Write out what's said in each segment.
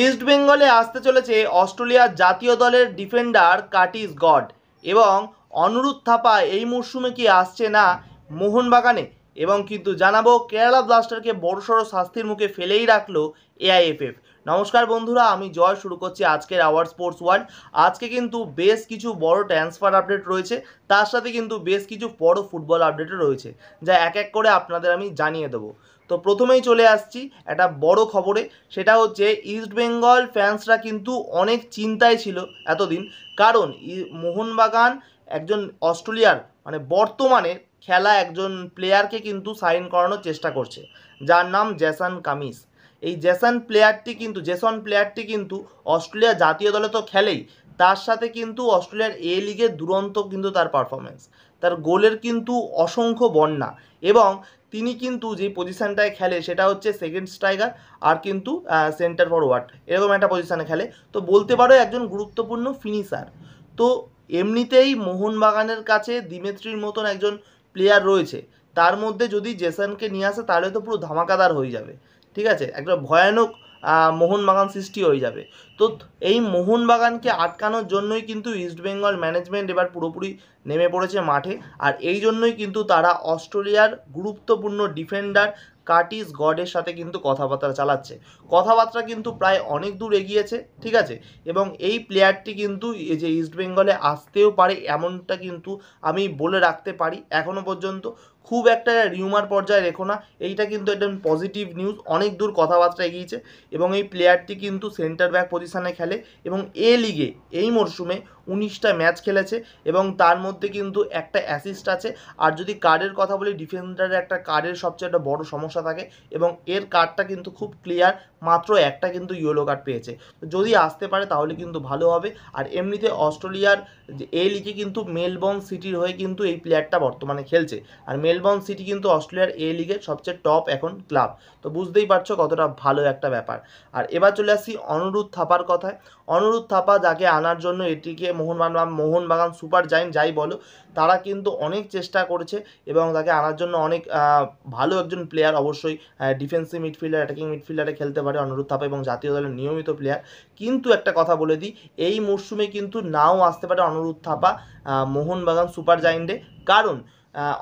ইস্টবেঙ্গলে আসতে চলেছে অস্ট্রেলিয়ার জাতীয় দলের ডিফেন্ডার কাটিস গড এবং অনুরোধ থাপা এই মরশুমে কি আসছে না মোহনবাগানে এবং কিন্তু জানাবো কেরালা ব্লাস্টারকে বড়সড় শাস্তির মুখে ফেলেই রাখলো এআইএফএফ নমস্কার বন্ধুরা আমি জয় শুরু করছি আজকের আওয়ার স্পোর্টস ওয়ার্ল্ড আজকে কিন্তু বেশ কিছু বড় ট্রান্সফার আপডেট রয়েছে তার সাথে কিন্তু বেশ কিছু বড় ফুটবল আপডেটও রয়েছে যা এক এক করে আপনাদের আমি জানিয়ে দেবো তো প্রথমেই চলে আসছি একটা বড় খবরে সেটা হচ্ছে ইস্ট বেঙ্গল ফ্যান্সরা কিন্তু অনেক চিন্তায় ছিল এতদিন কারণ মোহনবাগান একজন অস্ট্রেলিয়ার মানে বর্তমানে খেলা একজন প্লেয়ারকে কিন্তু সাইন করানোর চেষ্টা করছে যার নাম জ্যাসান কামিস এই জেসন প্লেয়ারটি কিন্তু জেসন প্লেয়ারটি কিন্তু অস্ট্রেলিয়া জাতীয় দলে তো খেলেই তার সাথে কিন্তু অস্ট্রেলিয়ার এ লিগে দুরন্ত কিন্তু তার পারফরমেন্স তার গোলের কিন্তু অসংখ্য বন্যা এবং তিনি কিন্তু যে পজিশানটায় খেলে সেটা হচ্ছে সেকেন্ড স্ট্রাইকার আর কিন্তু সেন্টার ফরওয়ার্ড এরকম একটা পজিশানে খেলে তো বলতে পারো একজন গুরুত্বপূর্ণ ফিনিশার তো এমনিতেই মোহনবাগানের কাছে দিমেত্রির মতন একজন প্লেয়ার রয়েছে তার মধ্যে যদি জেসনকে নিয়ে আসে তাহলে তো পুরো ধামাকাদার হয়ে যাবে ঠিক আছে একটা ভয়ানক মোহনবাগান সৃষ্টি হয়ে যাবে তো এই মোহনবাগানকে আটকানোর জন্যই কিন্তু ইস্টবেঙ্গল ম্যানেজমেন্ট এবার পুরোপুরি নেমে পড়েছে মাঠে আর এই জন্যই কিন্তু তারা অস্ট্রেলিয়ার গুরুত্বপূর্ণ ডিফেন্ডার কার্টিস গডের সাথে কিন্তু কথাবার্তা চালাচ্ছে কথাবার্তা কিন্তু প্রায় অনেক দূর এগিয়েছে ঠিক আছে এবং এই প্লেয়ারটি কিন্তু এই যে ইস্টবেঙ্গলে আসতেও পারে এমনটা কিন্তু আমি বলে রাখতে পারি এখনও পর্যন্ত খুব একটা রিউমার পর্যায়ে রেখো না এইটা কিন্তু একটা পজিটিভ নিউজ অনেক দূর কথাবার্তা এগিয়েছে এবং এই প্লেয়ারটি কিন্তু সেন্টার ব্যাক পজিশানে খেলে এবং এ লিগে এই মরশুমে উনিশটা ম্যাচ খেলেছে এবং তার মধ্যে কিন্তু একটা অ্যাসিস্ট আছে আর যদি কার্ডের কথা বলি ডিফেন্ডারের একটা কার্ডের সবচেয়ে একটা বড় সমস্যা থাকে এবং এর কার্ডটা কিন্তু খুব ক্লিয়ার মাত্র একটা কিন্তু ইয়েলো কার্ড পেয়েছে যদি আসতে পারে তাহলে কিন্তু ভালো হবে আর এমনিতে অস্ট্রেলিয়ার এ লিগে কিন্তু মেলবোর্ন সিটির হয়ে কিন্তু এই প্লেয়ারটা বর্তমানে খেলছে আর মেল মেলবর্ন সিটি কিন্তু অস্ট্রেলিয়ার এ লিগের সবচেয়ে টপ এখন ক্লাব তো বুঝতেই পারছো কতটা ভালো একটা ব্যাপার আর এবার চলে আসি অনুরোধ থাপার কথায় অনুরোধ থাপা যাকে আনার জন্য এটিকে মোহনবাগান মোহনবাগান সুপার জাইন যাই বলো তারা কিন্তু অনেক চেষ্টা করছে এবং তাকে আনার জন্য অনেক ভালো একজন প্লেয়ার অবশ্যই ডিফেন্সিভ মিডফিল্ডার অ্যাটাকিং মিডফিল্ডারে খেলতে পারে অনুরোধ থাপা এবং জাতীয় দলের নিয়মিত প্লেয়ার কিন্তু একটা কথা বলে দিই এই মরশুমে কিন্তু নাও আসতে পারে অনুরোধ থাপা মোহনবাগান সুপার জাইন্ডে কারণ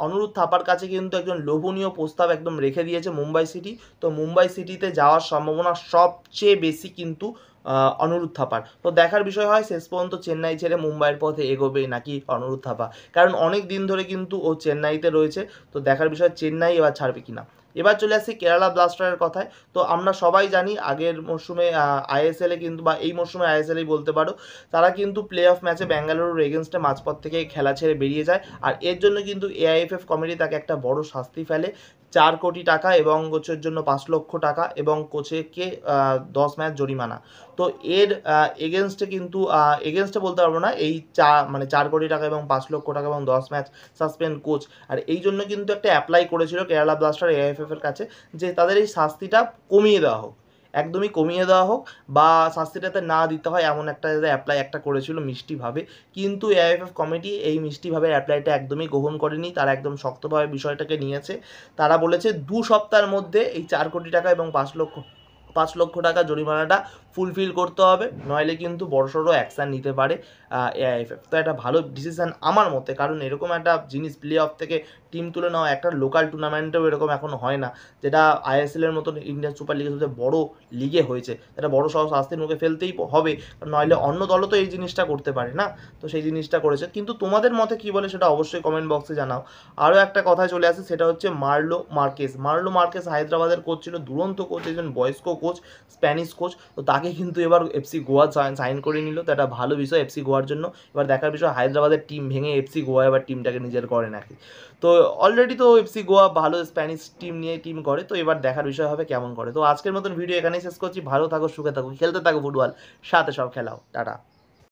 অনুরোধ থাপার কাছে কিন্তু একজন লোভনীয় প্রস্তাব একদম রেখে দিয়েছে মুম্বাই সিটি তো মুম্বাই সিটিতে যাওয়ার সম্ভাবনা সবচেয়ে বেশি কিন্তু অনুরোধ থাপার তো দেখার বিষয় হয় শেষ পর্যন্ত চেন্নাই ছেড়ে মুম্বাইয়ের পথে এগোবে নাকি অনুরোধ থাপা কারণ অনেক দিন ধরে কিন্তু ও চেন্নাইতে রয়েছে তো দেখার বিষয় চেন্নাই এবার ছাড়বে কিনা এবার চলে আসি কেরালা ব্লাস্টারের কথায় তো আমরা সবাই জানি আগের মরশুমে আইএসএলে কিন্তু বা এই মরশুমে আইএসএলেই বলতে পারো তারা কিন্তু প্লে অফ ম্যাচে ব্যাঙ্গালুরুর এগেনস্টে মাঝপথ থেকে খেলা ছেড়ে বেরিয়ে যায় আর এর জন্য কিন্তু এআইএফএফ কমিটি তাকে একটা বড় শাস্তি ফেলে চার কোটি টাকা এবং কোচের জন্য পাঁচ লক্ষ টাকা এবং কোচেকে দশ ম্যাচ জরিমানা তো এর এগেনস্টে কিন্তু এগেনস্টে বলতে পারবো না এই চা মানে চার কোটি টাকা এবং পাঁচ লক্ষ টাকা এবং দশ ম্যাচ সাসপেন্ড কোচ আর এই জন্য কিন্তু একটা অ্যাপ্লাই করেছিল কেরালা ব্লাস্টার এআইএফএফ এর কাছে যে তাদের এই শাস্তিটা কমিয়ে দেওয়া হোক একদমই কমিয়ে দেওয়া হোক বা শাস্তিটাতে না দিতে হয় এমন একটা অ্যাপ্লাই একটা করেছিল মিষ্টিভাবে কিন্তু এআইএফএফ কমিটি এই মিষ্টিভাবে অ্যাপ্লাইটা একদমই গ্রহণ করেনি তারা একদম শক্তভাবে বিষয়টাকে নিয়েছে তারা বলেছে দু সপ্তাহের মধ্যে এই চার কোটি টাকা এবং পাঁচ লক্ষ পাঁচ লক্ষ টাকা জরিমানাটা ফুলফিল করতে হবে নইলে কিন্তু সড়ো অ্যাকশান নিতে পারে এআইএফএফ তো একটা ভালো ডিসিশান আমার মতে কারণ এরকম একটা জিনিস প্লে অফ থেকে টিম তুলে নেওয়া একটা লোকাল টুর্নামেন্টেও এরকম এখন হয় না যেটা আইএসএলের মতন ইন্ডিয়ান সুপার লিগে সবচেয়ে বড় লিগে হয়েছে যেটা বড় সহ শাস্তির মুখে ফেলতেই হবে নইলে অন্য দলও তো এই জিনিসটা করতে পারে না তো সেই জিনিসটা করেছে কিন্তু তোমাদের মতে কি বলে সেটা অবশ্যই কমেন্ট বক্সে জানাও আরও একটা কথায় চলে আসে সেটা হচ্ছে মার্লো মার্কেস মার্লো মার্কেস হায়দ্রাবাদের কোচ ছিল দুরন্ত কোচ একজন বয়স্ক কোচ স্প্যানিশ কোচ তো তাকে কিন্তু এবার এফসি গোয়া সাইন করে নিল তো একটা ভালো বিষয় এফসি গোয়ার জন্য এবার দেখার বিষয় হায়দ্রাবাদের টিম ভেঙে এফসি গোয়া এবার টিমটাকে নিজের করে নাকি তো অলরেডি তো এফসি গোয়া ভালো স্প্যানিশ টিম নিয়ে টিম করে তো এবার দেখার বিষয় হবে কেমন করে তো আজকের মতন ভিডিও এখানেই শেষ করছি ভালো থাকো সুখে থাকো খেলতে থাকো ফুটবল সাথে সব খেলাও টাটা